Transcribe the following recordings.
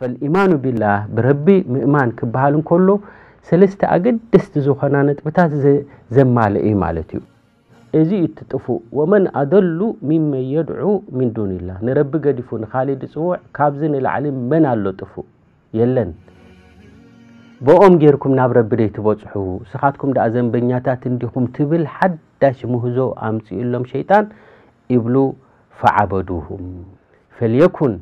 فالإيمان بالله بربي مእማን ክበሃል እንከሎ ሰለስተ ኣገደስቲ ዝኾና ነጥብታት ዘማልእ ማለት እዩ እዚ እትጥፉእ ወመን ኣደሉ ምመን የድዑ ምን ዱንላህ ንረቢ ገዲፉ ንካሊእ ድፅውዕ ካብዚ ንላዕሊ መን ኣሎ ጥፉእ የለን ብኦም ጌርኩም ናብ ረቢ ደይትበፅሑ ስኻትኩም ደኣ ዘንበኛታት እንዲኹም ትብል ሓዳሽ ምህዞ ኣምፅኡሎም ሸይጣን ይብሉ ፈዓበዱሁም ፈልየኩን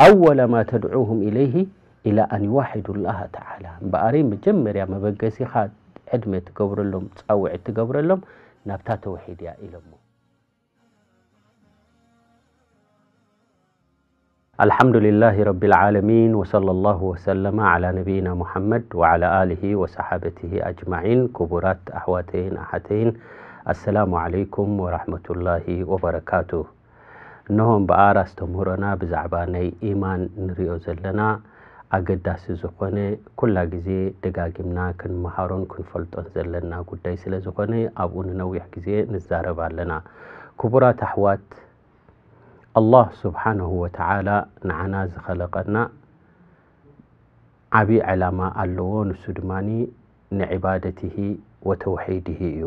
أول ما تدعوهم إليه إلى أن يوحدوا الله تعالى بأريم جمر يا مبقسي خاد عدم قبر لهم أو قبر لهم نبتا توحيد يا إلهم الحمد لله رب العالمين وصلى الله وسلم على نبينا محمد وعلى آله وصحابته أجمعين كبرات أحواتين أحتين السلام عليكم ورحمة الله وبركاته ንሆም በኣር ኣስተምህሮና ብዛዕባ ናይ ኢማን ንሪኦ ዘለና ኣገዳሲ ዝኾነ ኩላ ግዜ ደጋጊምና ክንመሃሮን ክንፈልጦን ዘለና ጉዳይ ስለ ዝኾነ ኣብኡ ንነዊሕ ግዜ ንዛረብ ኣለና ክቡራት ኣሕዋት ኣላህ ስብሓንሁ ወተዓላ ንዓና ዝኸለቐና ዓብዪ ዕላማ ኣለዎ ንሱ ድማኒ ንዕባደትሂ ወተውሒድሂ እዩ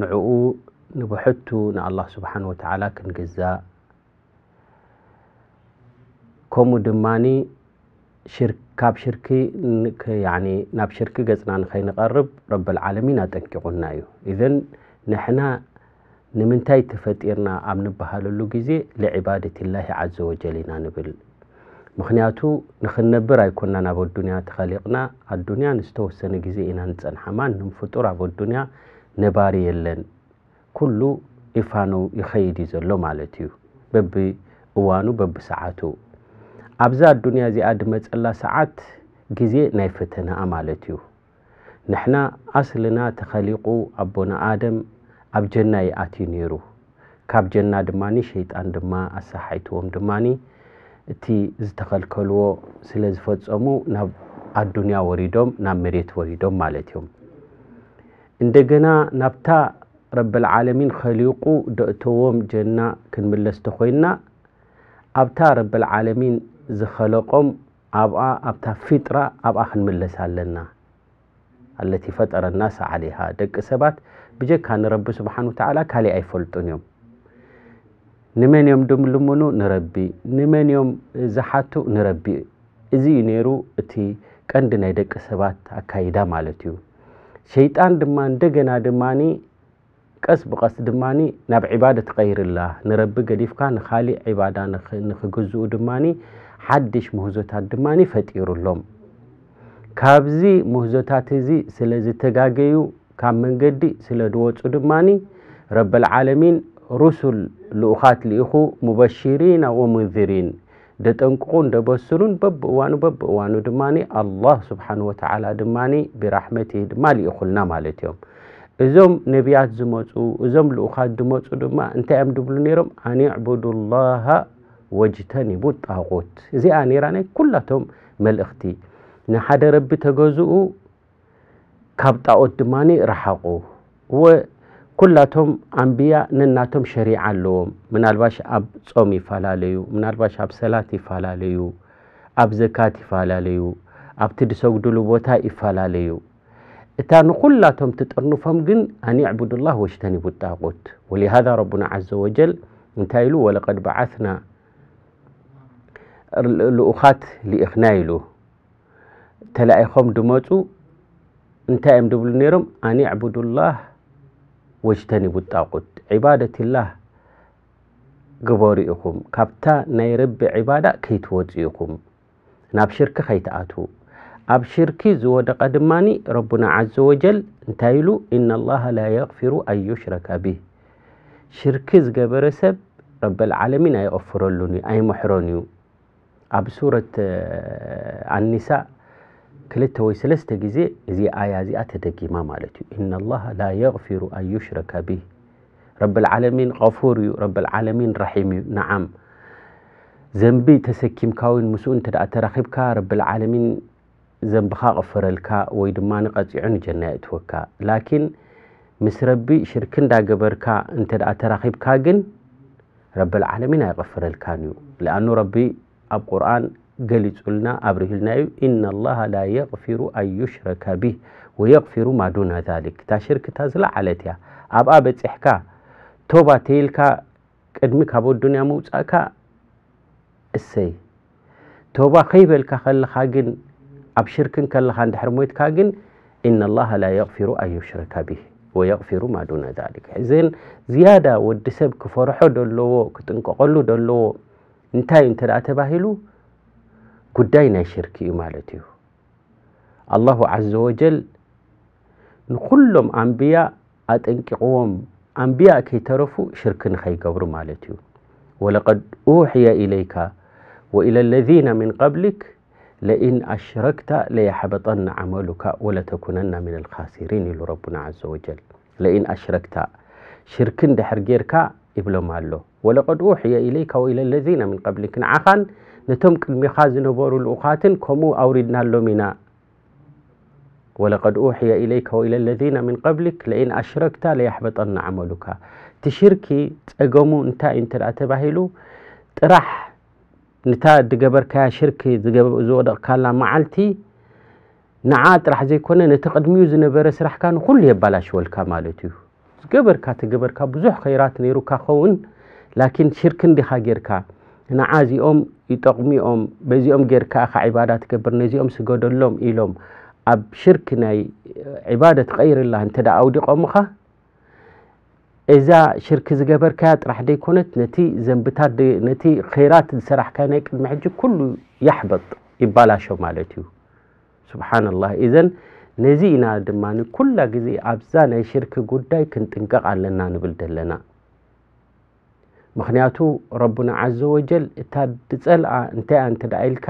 ንዕኡ نبحتو ن الله سبحانه وتعالى كنجزاء كم دماني شرك كاب شركي نك يعني ناب شركي جزنا نخين قرب رب العالمين أتنك قلنايو إذن نحنا نمن تاي تفتيرنا عم نبهال اللوجيزي لعبادة الله عز وجلنا نبل مخنياتو نخن نبرا يكوننا نابو الدنيا تخليقنا الدنيا نستوسن جزي إنا نتسنحما نم فطور عبو الدنيا نباري اللن ኩሉ ይፋኑ ይኸይድ እዩ ዘሎ ማለት እዩ በቢ እዋኑ በቢ ሰዓቱ ኣብዛ ኣዱንያ እዚኣ ድመፀላ ሰዓት ግዜ ናይ ፈተናኣ ማለት እዩ ንሕና ኣስልና ተኸሊቁ ኣቦና ኣደም ኣብ ጀና ይኣትዩ ነይሩ ካብ ጀና ድማ ሸይጣን ድማ ኣሰሓይትዎም ድማ እቲ ዝተኸልከልዎ ስለ ዝፈፀሙ ናብ ኣዱንያ ወሪዶም ናብ መሬት ወሪዶም ማለት እዮም እንደገና ናብታ ረብልዓለሚን ከሊቁ ደእተዎም ጀና ክንምለስ ተኮይንና ኣብታ ረብልዓለሚን ዝኸለቆም ኣብኣ ኣብታ ፊጥራ ኣብኣ ክንምለስ ኣለና ኣለቲ ፈጠረና ሰዓሊሃ ደቂ ሰባት ብጀካ ንረቢ ስብሓን ወተዓላ ካሊእ ኣይፈልጡን እዮም ንመን ዮም ድምልምኑ ንረቢ ንመን ዮም ዝሓቱ ንረቢ እዚ እዩ ነይሩ እቲ ቀንዲ ናይ ደቂ ሰባት ኣካይዳ ማለት እዩ ሸይጣን ድማ እንደገና ድማኒ ቀስ ብቐስ ድማኒ ናብ ዒባዳ ትቀይርላ ንረቢ ገዲፍካ ንካሊእ ዒባዳ ንክግዝኡ ድማኒ ሓድሽ ምህዞታት ድማኒ ፈጢሩሎም ካብዚ ምህዞታት እዚ ስለ ዝተጋገዩ ካብ መንገዲ ስለ ድወፁ ድማኒ ረብልዓለሚን ሩሱል ልኡኻት ልኢኹ ሙበሽሪና ወሙንዝሪን ደጠንቅቁን ደበስሉን በብእዋኑ በብእዋኑ ድማኒ ኣላህ ስብሓን ወተዓላ ድማኒ ብራሕመቲ ድማ ልኢኹልና ማለት እዮም እዞም ነቢያት ዝመፁ እዞም ልኡኻት ድመፁ ድማ እንታይ እዮም ድብሉ ነይሮም ኣን ዕቡድ ላሃ ወጅተኒቡ ጣቑት እዚኣ ነራ ናይ ኩላቶም መልእኽቲ ንሓደ ረቢ ተገዝኡ ካብ ጣዖት ድማ ረሓቑ ኩላቶም ኣንብያ ነናቶም ሸሪዓ ኣለዎም ምናልባሽ ኣብ ጾም ይፈላለዩ ምናልባሽ ኣብ ሰላት ይፈላለዩ ኣብ ዘካት ይፈላለዩ ኣብቲ ድሰጉድሉ ቦታ ይፈላለዩ إتا نقول لا تمتطرنو فمجن أن يعبد الله واجتنب الطاغوت ولهذا ربنا عز وجل انتايلو ولقد بعثنا الأخات لإخنايلو تلايخهم دموتو انتايم دبل نيرم أن يعبد الله واجتنب الطاغوت عبادة الله قبوريكم كابتا نيرب عبادة كيتوزيكم ناب شرك خيتاتو ኣብ ሽርኪ ዝወደቐ ድማኒ ረቡና ዓዘ ወጀል እንታይ ኢሉ እና ላሃ ላ የቕፊሩ ኣዩሽረካ ብህ ሽርኪ ዝገበረ ሰብ ረብልዓለሚን ኣይቐፍረሉን እዩ ኣይምሕሮን እዩ ኣብ ሱረት ኣኒሳ ክልተ ወይ ሰለስተ ግዜ እዚ ኣያ እዚኣ ተደጊማ ማለት እዩ እና ላሃ ላ የቕፊሩ ኣዩሽረካ ብህ ረብልዓለሚን ቀፉር እዩ ረብልዓለሚን ራሒም እዩ ንዓም ዘንቢ ተሰኪምካውን ምስኡ እንተ ደኣ ተራኺብካ ረብልዓለሚን زنبخا غفرالكا ويدمان قطعون جنة اتوكا لكن مسربي شركن دا قبركا انت دا كاقن رب العالمين غفرالكا نيو لأنو ربي اب قرآن قلت قلنا ابرهلنا إن الله لا يغفر أن يشرك به ويغفر ما دون ذلك تا شرك تازلع علتيا اب ابت احكا توبا تيلكا قدمك ابو الدنيا موتاكا السي توبا خيب الكخل خاقن ኣብ ሽርክን ከለኻ እንድሕር ሞይትካ ግን ኢነ ላሃ ላ የቕፊሩ ኣንዩሽረካ ብሂ ወየቕፊሩ ማዱና ዛሊክ እዘን ዝያዳ ወዲ ሰብ ክፈርሖ ደለዎ ክጥንቀቐሉ ደለዎ እንታይ እዩ እንተ ደኣ ተባሂሉ ጉዳይ ናይ ሽርክ እዩ ማለት እዩ ኣላሁ ዓዘ ወጀል ንኩሎም ኣንብያ ኣጠንቂቕዎም ኣንብያ ከይተረፉ ሽርክ ንኸይገብሩ ማለት እዩ ወለቀድ ኡሕየ ኢለይካ ወኢላ ለذነ ምን ቀብሊክ لئن أشركت ليحبطن عملك ولتكونن من الخاسرين إلو ربنا عز وجل لئن أشركت شركن دحر جيرካ يبሎም ኣሎ ولقد أوحي إليك وإلى الذين من قبلك نعኻን ነቶም ቅድሚኻ ዝነበሩ الأخاتن ከምኡ أوردنا ኢና ولقد أوحي إليك وإلى الذين من قبلك لئن أشركت ليحبطن عملك تشركي ሽርኪ ፀገሙ እንታይ እንተ ተባሂሉ ንታ ድገበርካያ ሽርክ ዝወደቕካላ መዓልቲ ንዓ ጥራሕ ዘይኮነ ነቲ ቅድሚኡ ዝነበረ ስራሕካ ንኩሉ የባላሽወልካ ማለት እዩ ዝገበርካ ትገበርካ ብዙሕ ኸይራት ነይሩካ ኸውን ላኪን ሽርክ እንዲኻ ጌርካ ንዓ እዚኦም ይጠቕሚኦም በዚኦም ጌርካ ኻ ዒባዳ ትገብር ነዚኦም ስገደሎም ኢሎም ኣብ ሽርክ ናይ ዒባደት ቀይርላ እንተ ዳ ኣውዲቖምኻ እዛ ሽርክ ዝገበርካ ጥራሕ ደይኮነት ነቲ ዘንብታት ነቲ ኸይራት ዝሰራሕካ ናይ ቅድሚ ሕጂ ኩሉ ያሕበጥ ይባላሾ ማለት እዩ ስብሓንላ እዘን ነዚ ኢና ድማ ኩላ ግዜ ኣብዛ ናይ ሽርክ ጉዳይ ክንጥንቀቕ ኣለና ንብል ዘለና ምክንያቱ ረቡና ዓዘ ወጀል እታ ድፀልኣ እንታይኣ እንተዳ ኢልካ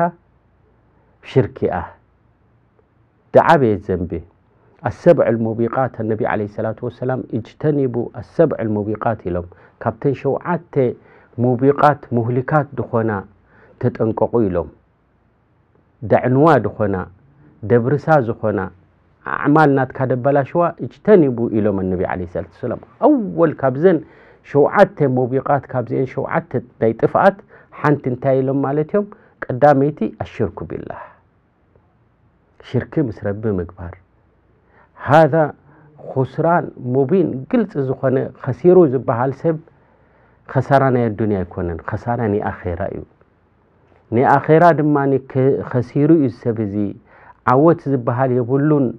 ሽርክ ኣ ዳዓበየት ዘንቢ السبع الموبقات النبي عليه الصلاة والسلام اجتنبوا السبع الموبقات إلهم كابتن شوعات موبقات مهلكات دخونا تتنققوا إلهم دعنوا دخونا دبرسا زخونا أعمالنا تكادبلا شوا اجتنبوا إلهم النبي عليه الصلاة والسلام أول كابزن شوعات موبقات كابزين شوعات ديتفقات حانت انتهي لهم مالتهم قداميتي الشرك بالله شرك مسرب مقبار هذا خسران مبين قلت زخنة خسيرو زبهال سب خسران الدنيا يكونن خسران آخرة يو ني آخرة دماني خسيرو يسبزي عوات زبهال يقولون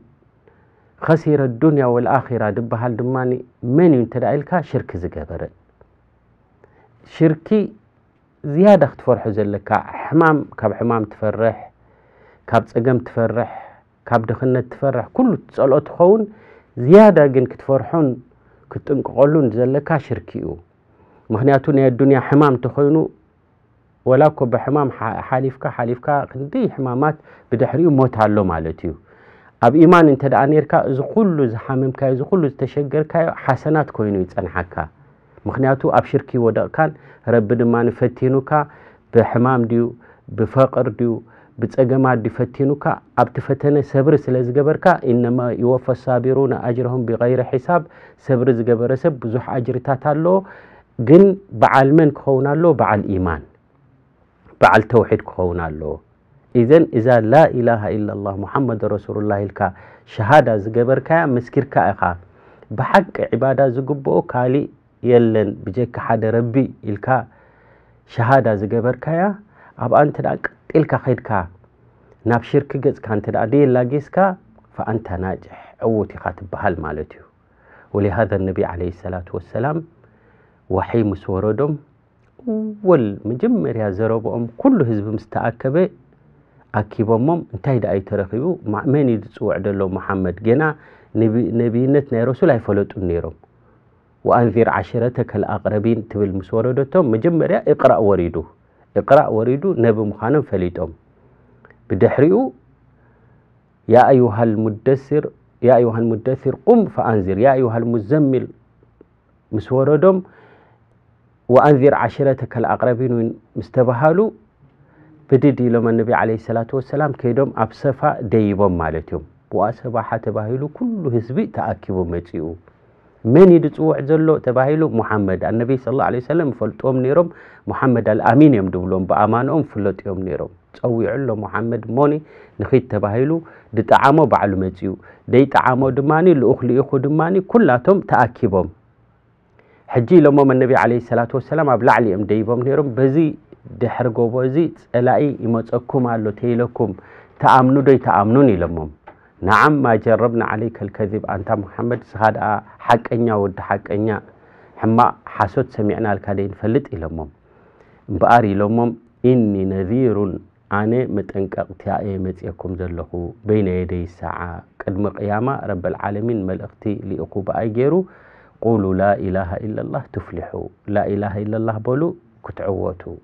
خسير الدنيا والآخرة دبهال دماني من ينتدى إلكا شرك زقابر شركي زيادة تفرح زلك حمام كاب حمام تفرح كاب تفرح ካብ ድኽነት ትፈርሕ ኩሉ ትፀልኦ ትኸውን ዝያዳ ግን ክትፈርሖን ክትጥንቀቐሉን ዘለካ ሽርክ እዩ ምክንያቱ ናይ ኣዱንያ ሕማም እንተኮይኑ ወላ ኮ ብሕማም ሓሊፍካ ሓሊፍካ ክንደይ ሕማማት ብድሕሪኡ ሞት ኣሎ ማለት እዩ ኣብ ኢማን እንተ ደኣ ነርካ እዚ ኩሉ ዝሓመምካዮ እዚ ኩሉ ዝተሸገርካዮ ሓሰናት ኮይኑ ይፀንሓካ ምክንያቱ ኣብ ሽርኪ ወደቕካን ረቢ ድማ ንፈቲኑካ ብሕማም ድዩ ብፈቕር ድዩ ብፀገማ ዲ ፈቲኑካ ኣብቲ ፈተነ ሰብሪ ስለ ዝገበርካ ኢነማ ይወፈ ሳቢሩና ኣጅረሁም ብغይሪ ሒሳብ ሰብሪ ዝገበረ ሰብ ብዙሕ ኣጅርታት ኣለዎ ግን በዓል መን ክኸውን ኣለዎ በዓል ኢማን በዓል ተውሒድ ክኸውን ኣለዎ እዘን እዛ ላኢላሃ ኢላ ላ ሙሓመድ ረሱሉላ ኢልካ ሸሃዳ ዝገበርካያ መስኪርካ ኢኻ ብሓቂ ዕባዳ ዝግብኦ ካሊእ የለን ብጀካ ሓደ ረቢ ኢልካ ሸሃዳ ዝገበርካያ ኣብኣ እንተ إلك خيدك ناب جز كانت الأدية لاجيسك فأنت ناجح أو تخاطب بهال مالته ولهذا النبي عليه الصلاة والسلام وحي مسوردهم يا زربهم كل حزب مستأكبه أكيبهم انتهي أي ترخيبو مع من يدسو عدلو محمد جنا نبي نبينت ناي رسول يفلطون نيرهم وأنذر عشرتك الأقربين تبل مسوردتهم يا اقرأ وريدو اقرأ ወሪዱ ነቢ ምዃኖም ፈሊጦም ብድሕሪኡ ያ ኣዩሃል ሙደሲር ቁም ፈኣንዚር ያ ኣዩሃል ሙዘሚል ምስ ወረዶም ወኣንዚር ዓሽረተከ ልኣቅረቢን ምስ ተባሃሉ ብድድ ኢሎም ኣነቢ ዓለ ሰላት ወሰላም ከይዶም ኣብ ሰፋ ደይቦም ማለት እዮም ብዋ ሰባሓ ተባሂሉ ኩሉ ህዝቢ ተኣኪቡ መፂኡ من يدصوح زلو تباهيلو محمد النبي صلى الله عليه وسلم فلطوم نيروم محمد الامين يم دبلوم بامانهم فلطيوم نيروم تصويعلو محمد موني نخيت تباهيلو دطعامو بعلو مزيو دي طعامو دماني لاخلي يخو دماني كلاتهم تاكيبهم حجي لما النبي عليه الصلاه والسلام ابلعلي ام ديبوم نيروم بزي دحر غوبو زي صلاي يمصكم الله تيلكم تامنو دوي تامنون يلمم نعم ما جربنا عليك الكذب أنت محمد هذا آه، حقنا ود حقنا حما حسد سمعنا الكالين فلت إلمم بأر إلمم إني نذير أنا متنققتي أي متيكم زلخو بين يدي الساعة قدم قيامة رب العالمين ملأختي لأقوب أيجيرو قولوا لا إله إلا الله تفلحوا لا إله إلا الله بولو كتعوتوا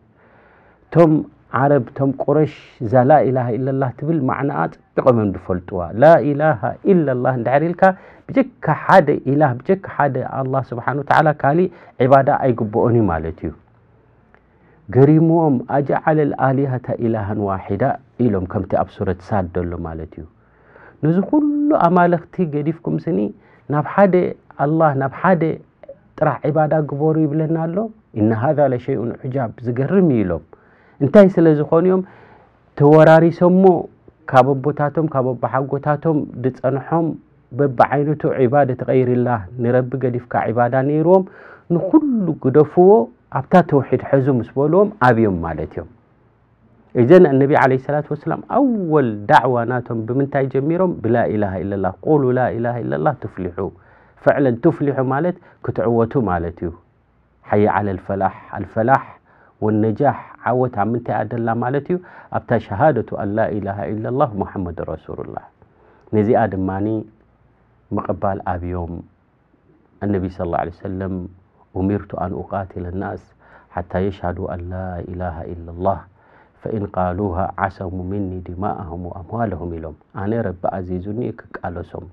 تم ዓረብ ቶም ቁረሽ እዛ ላኢላ ኢለላ ትብል ማዕናኣ ፅድቆመም ዝፈልጥዋ ላኢላሃ ኢለላ እንዳሕር ኢልካ ብጀካ ሓደ ኢላ ብጀካ ሓደ ኣላ ስብሓን ወተዓላ ካሊእ ዒባዳ ኣይግብኦን እዩ ማለት እዩ ገሪምዎም ኣጀዓለ ልኣሊሃታ ኢላሃን ዋሒዳ ኢሎም ከምቲ ኣብ ሱረት ሳድ ዘሎ ማለት እዩ ነዚ ኩሉ ኣማለኽቲ ገዲፍኩም ስኒ ናብ ሓደ ኣላ ናብ ሓደ ጥራሕ ዒባዳ ግበሩ ይብለና ኣሎ እና ሃذ ለሸይኡን ዑጃብ ዝገርም እዩ ኢሎም እንታይ ስለ توراري سمو ተወራሪሶሞ ካብ ኣቦታቶም ካብ ኣቦሓጎታቶም ድፀንሖም በብዓይነቱ عبادة غير الله ገዲፍካ ዒባዳ ነይርዎም ንኩሉ ግደፍዎ ኣብታ ተውሒድ ሕዙ ምስ በልዎም ኣብዮም ማለት እዮም إذن النبي عليه الصلاة والسلام أول دعوة ناتهم بمنتاي جميرهم بلا إله إلا الله قولوا لا إله إلا الله تفلحوا فعلا تفلحوا مالت كتعوتوا مالتيو حي على الفلاح الفلاح والنجاح ዓወት ኣብ ምንታይ ان ማለት እዩ ኣብታ الله ኣላኢላሃ ኢላ الله ሙሓመድ ረሱሉላህ ነዚኣ ድማኒ ምቕባል ኣብዮም النبي صلى الله عليه وسلم أمرت أن أقاتل الناس حتى يشهدوا أن لا إله إلا الله فإن قالوها عصموا مني دماءهم وأموالهم لهم أنا رب عزيزني كقالوسهم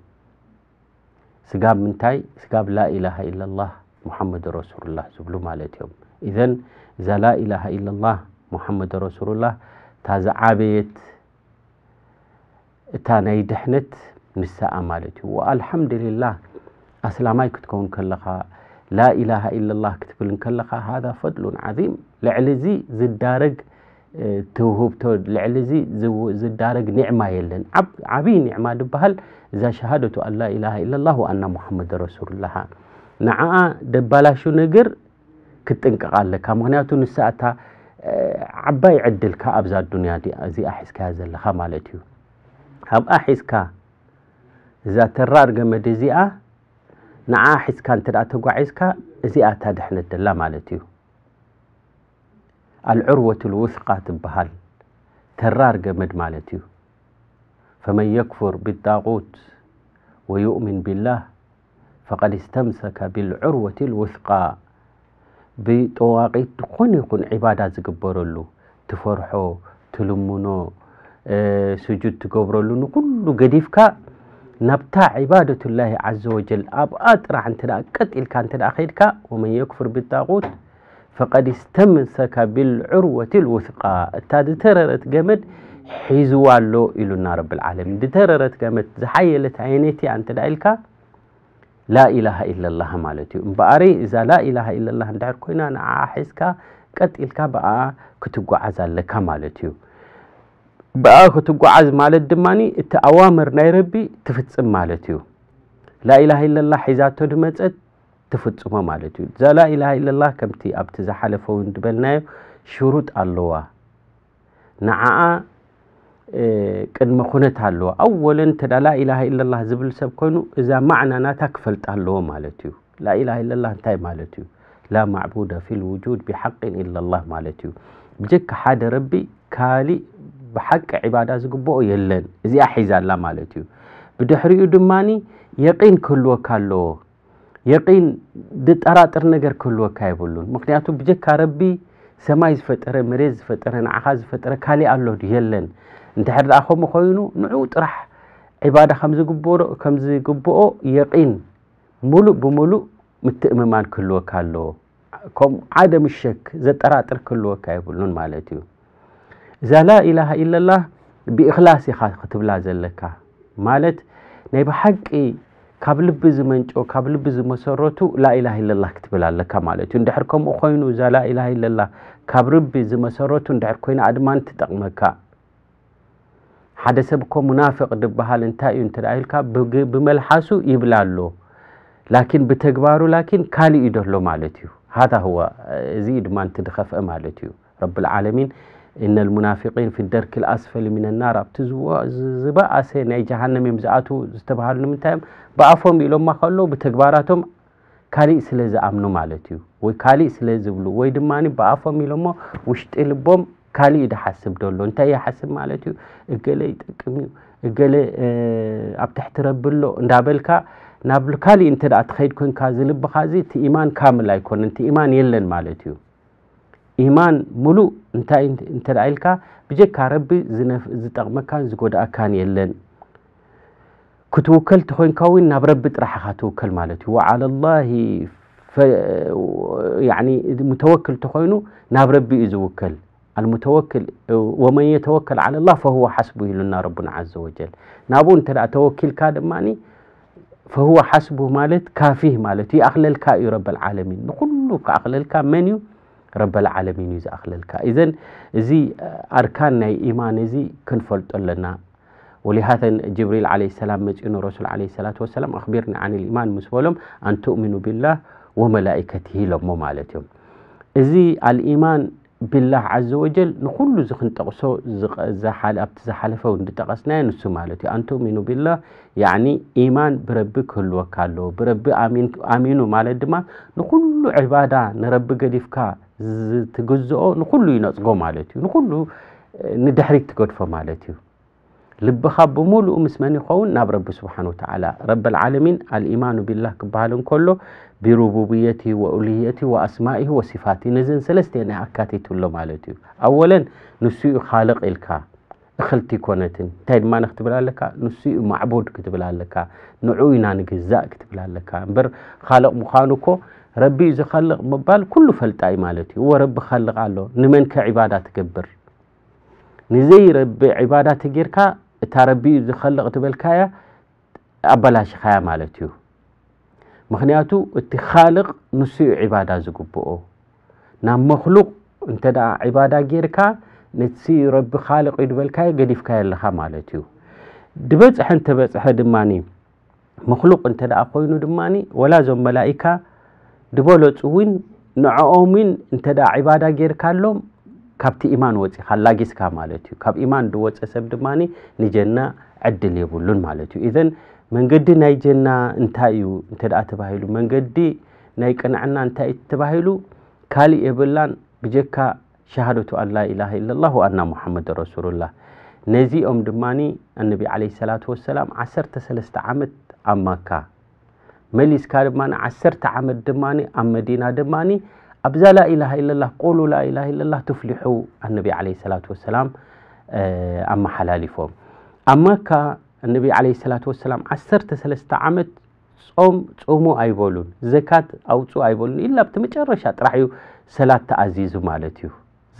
سقاب منتاي سقاب لا إله إلا الله محمد رسول الله زبلو مالتهم ኢዘን እዛ ላኢላሃ ኢለላህ ሙሓመድ ረሱሉላህ እታ ዝዓበየት እታ ናይ ድሕነት ንሳኣ ማለት እዩ ወአልሓምድልላህ ኣስላማይ ክትከውን ከለኻ ላኢላሃ ኢለላህ ክትብል ከለኻ ሃذ ፈድሉን ዓዚም ልዕሊ እዚ ዝዳረግ ትውህብቶ ልዕሊ እዚ ዝዳረግ ኒዕማ የለን ዓብይ ኒዕማ ዝበሃል እዛ ሸሃደቱ ኣን ላኢላሃ ኢለላህ ወኣና ሙሓመድ ረሱሉላሃ ንዓኣ ደባላሹ ነገር كتنك قالك مغنياتو نساتا عباي عدل كا ابزا الدنيا دي ازي احسكا زل خا مالتيو هم احسكا اذا ترار جمد زيا نعا احسكا انت لا تقوى زي زيا تادحن الدلا مالتيو العروة الوثقة تبهال ترر جمد مالتيو فمن يكفر بالطاغوت ويؤمن بالله فقد استمسك بالعروة الوثقى ብጠዋቂት ዝኾነ ይኹን ዒባዳ ዝግበረሉ ትፈርሖ ትልምኖ ስጁድ ትገብረሉ ንኩሉ ገዲፍካ ናብታ ዒባደة ላه ዘ ወጀል ኣብኣ ጥራሕ እንተ ቀጢልካ እንተ ከድካ ወመን የክፍር ብጣቁት ፈቀድ ስተምሰካ ብልዕርወት ልውስቃ እታ ዝተረረት ገመድ ሒዝዋ ኣሎ ኢሉና ረብ ልዓለሚን ዝተረረት ገመድ ዝሓየለት ዓይነትያ እንተ ኢልካ لا إله إلا الله مالتي بأري إذا لا إله إلا الله ندار كوينا نعحسك قد إلك بقى كتقعز لك مالتي بقى كتقعز مالت دماني التأوامر نيربي تفتسم مالتي لا إله إلا الله حيزاتو دمتت تفتسم مالتي إذا لا إله إلا الله كمتي أبتزح لفو ندبلنا شروط الله نعا ቅድመ ኩነት ኣለዎ ኣወለን እንተ ላኢላሃ ኢለላ ዝብል ሰብ ኮይኑ እዛ ማዕና ናታ ክፈልጥ ኣለዎ ማለት እዩ ላኢላሃ ኢለላ እንታይ ማለት እዩ ላ ማዕቡደ ፊ ልውጁድ ብሓቅን ኢለላ ማለት እዩ ብጀካ ሓደ ረቢ ካሊእ ብሓቂ ዒባዳ ዝግብኦ የለን እዚኣ ሒዛላ ማለት እዩ ብድሕሪኡ ድማኒ የቒን ክህልወካ ኣለዎ የቒን ድጠራጥር ነገር ክህልወካ የብሉን ምክንያቱ ብጀካ ረቢ ሰማይ ዝፈጠረ መሬት ዝፈጠረ ንዓኻ ዝፈጠረ ካሊእ ኣሎ የለን እንድሕር ደኣ ከምኡ ኮይኑ ንዕኡ ጥራሕ ዒባዳ ከም ዝግብኦ የቒን ሙሉእ ብሙሉእ ምትእምማን ክህልወካ ኣለዎ ከምኡ ዓደ ምሸክ ዘጠራጥር ክህልወካ የብሉን ማለት እዩ እዛ ላኢላሃ ኢለላ ብእክላስ ኢኻ ክትብላ ዘለካ ማለት ናይ ብሓቂ ካብ ልቢ ዝመንጮ ካብ ልቢ ዝመሰረቱ ላኢላ ለላ ክትብል ኣለካ ማለት እዩ እንድሕር ከምኡ ኮይኑ እዛ ላኢላ ለላ ካብ ርቢ ዝመሰረቱ እንድሕር ኮይና ድማ ትጠቕመካ ሓደ ሰብ ኮ ሙናፍቅ ድበሃል እንታይ እዩ እንተደ ኢልካ ብመልሓሱ ይብላ ኣሎ ላኪን ብተግባሩ ላኪን ካልእ ደሎ ማለት እዩ ሃታ ህዋ እዚ ድማ ንቲ ድኸፍአ ማለት እዩ ረብልዓለሚን እነ ልሙናፊቂን ፊ ደርክ ልኣስፈሊ ምንናር ኣብቲ ዝበእሰ ናይ ጀሃንም እዮም ዝኣት ዝተባሃሉ ንምንታይ እዮም ብኣፎም ኢሎማ ከሎ ብተግባራቶም ካልእ ስለ ዝኣምኑ ማለት እዩ ወይ ካልእ ስለ ዝብሉ ወይ ድማ ብኣፎም ኢሎሞ ውሽጢ ልቦም ካልእ ድሓስብ ደሎ እንታይ ይሓስብ ማለት እዩ እገለ ይጠቅም እዩ እገለ ኣብ ትሕቲ ረቢ ኣሎ እንዳበልካ ናብ ካልእ እንተ ደኣ ትኸይድ ኮንካ ዝልብካ እዚ እቲ ኢማን ካምል ኣይኮነን እቲ ኢማን የለን ማለት እዩ ኢማን ሙሉእ እንታይ እንተ ደኣ ኢልካ ብጀካ ረቢ ዝጠቕመካን ዝጎዳእካን የለን ክትውከል ቲ ኮንካ እውን ናብ ረቢ ጥራሕኻ ትውከል ማለት እዩ ወዓላ ላሂ ሙተወክል ተኮይኑ ናብ ረቢ እዩ ዝውከል المتوكل ومن يتوكل على الله فهو حسبه لنا ربنا عز وجل نابون ترى توكل كادماني فهو حسبه ማለት ካፊህ ማለት እዩ ኣኽለልካ እዩ ረብ الዓለሚን ንኩሉ ከኣኽለልካ መን እዩ ረብ الዓለሚን እዩ ዝኣኽለልካ እዘን እዚ ኣርካን ናይ إيمان زي كنفلت لنا ولهذا جبريل عليه السلام مجئن رسول عليه الصلاة والسلام أخبرنا عن الإيمان مسولم أن تؤمنوا بالله وملائكته لهم مالتهم إذي الإيمان ብላህ ዓዘ ወጀል ንኩሉ እዚ ክንጠቕሶ ኣብቲ ዝሓለፈ እንድጠቐስናየ ንሱ ማለት እዩ ኣንተሚኑ ቢላህ ያዕኒ ኢማን ብረቢ ክህልወካ ኣለዎ ብረቢ ኣሚኑ ማለት ድማ ንኩሉ ዕባዳ ንረቢ ገዲፍካ ትግዝኦ ንኩሉ ይነፅጎ ማለት እዩ ንኩሉ ንድሕሪት ትገድፎ ማለት እዩ ልብኻ ብምሉኡ ምስ መን ይኸውን ናብ ረቢ ስብሓን ወተዓላ ረቢ ልዓለሚን አልኢማኑ ቢላህ ክበሃል እንከሎ ብሩቡብየቲ ወኡልየቲ ወኣስማኢ ወሲፋቲ ነዘን ሰለስተ ናይ ኣካቲትሎ ማለት እዩ ኣወለን ንስኡ ካልቕ ኢልካ እኽልቲ ኮነትን እንታይ ድማ ንክትብል ኣለካ ንስኡ ማዕቡድ ክትብል ኣለካ ንዑ ኢና ንግዛእ ክትብል ኣለካ እምበር ካልቕ ምዃኑ ኮ ረቢ እዩ ዝኸልቕ ምባል ኩሉ ፈልጣኢ ማለት እዩ ወረቢ ኸልቕ ኣሎ ንመን ከ ዒባዳ ትገብር ንዘይ ረቢ ዒባዳ ትጌርካ እታ ረቢኡ ዝኸልቕ ትበልካያ ኣበላሽኻያ ማለት እዩ ምክንያቱ እቲ ካልቕ ንስኡ ዕባዳ ዝግብኦ ናብ መክሉቕ እንተ ዕባዳ ጌርካ ነቲ ረቢ ካልቕ እዩ ድበልካዮ ገዲፍካዮ ኣለኻ ማለት እዩ ድበፅሐ እንተበፅሐ ድማ መክሉቕ እንተ ደኣ ኮይኑ ድማ ወላ ዞም መላኢካ ድበለፁ እውን ንዕኦምን እንተ ዕባዳ ዒባዳ ጌርካሎም ካብቲ ኢማን ወፅ ሓላጊስካ ማለት እዩ ካብ ኢማን ድወፀ ሰብ ድማ ንጀና ዕድል የብሉን ማለት እዩ ኢዘን መንገዲ ናይ ጀና እንታይ እዩ እንተ ደኣ ተባሂሉ መንገዲ ናይ ቅንዕና እንታይ እዩ ተባሂሉ ካሊእ የብላን ብጀካ ሸሃደቱ ኣላ ኢላ ኢለላ ኣና ሙሓመድ ረሱሉላህ ነዚኦም ድማ ኣነቢ ዓለ ሰላት ወሰላም ዓሰርተ ሰለስተ ዓመት ኣብ ማካ መሊስካ ድማ ዓሰርተ ዓመት ድማ ኣብ መዲና ድማኒ ኣብዛ ላኢላ ኢለላ ቆሉ ላኢላ ኢለላ ትፍሊሑ ኣነቢ ለ ሰላት ወሰላም ኣመሓላሊፎም ኣብ መካ እነቢ ለ ሰላት ወሰላም 13 ዓመት ጾም ጾሙ ኣይበሉን ዘካት ኣውፁ ኣይበሉን ኢላ ኣብቲ መጨረሻ ጥራሕ እዩ ሰላት ተኣዚዙ ማለት እዩ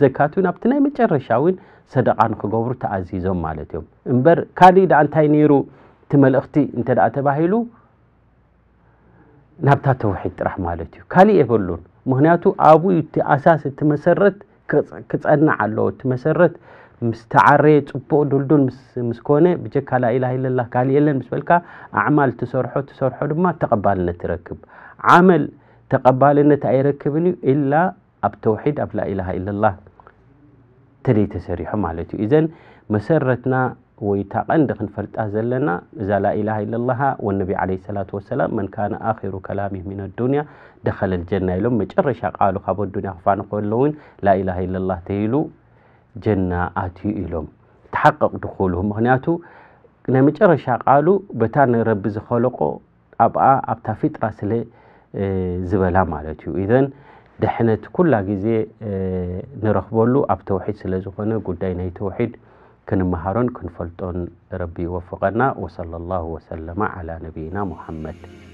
ዘካት ኣብቲ ናይ መጨረሻ እውን ሰደቃ ንክገብሩ ተኣዚዞም ማለት እዮም እምበር ካሊእ ዳ እንታይ ነይሩ እቲ መልእኽቲ እንተ ደኣ ተባሂሉ ናብታ ተውሒድ ጥራሕ ማለት እዩ ካሊእ የበሉን ምክንያቱ ኣብኡ እቲ ኣሳስ እቲ መሰረት ክፀንዕ ኣለዎ እቲ መሰረት ምስ ተዓረየ ፅቡቅ ዱልዱል ምስ ኮነ ብጀ ላ ኢላ ኢለላ ካሊእ የለን ምስ በልካ ኣዕማል ትሰርሖ ትሰርሖ ድማ ተቐባልነት ይረክብ ዓመል ተቐባልነት ኣይረክብን እዩ ኢላ ኣብ ተውሒድ ኣብ ላኢላ ኢለላ ተደይ ተሰሪሖ ማለት እዩ እዘን መሰረትና ወይታ ቀንዲ ክንፈልጣ ዘለና እዛ ላኢላ ኢለላሃ ወነቢ ለ ሰላት ወሰላም መን ካነ ኣሩ ከላሚ ሚን ኣዱንያ ደኸለ ልጀና ኢሎም መጨረሻ ቃሉ ካብ ኣዱንያ ክፋ ንከለውን ላኢላ ኢለላ ተይሉ ጀና ኣትዩ ኢሎም ተሓቀቕ ድኽሉ ምክንያቱ ናይ መጨረሻ ቃሉ በታ ንረቢ ዝኸለቆ ኣብኣ ኣብታ ፊጥራ ስለ ዝበላ ማለት እዩ ኢዘን ድሕነት ኩላ ግዜ ንረክበሉ ኣብ ተውሒድ ስለ ዝኾነ ጉዳይ ናይ ተውሒድ كن كن كنفلتون ربي وفقنا وصلى الله وسلم على نبينا محمد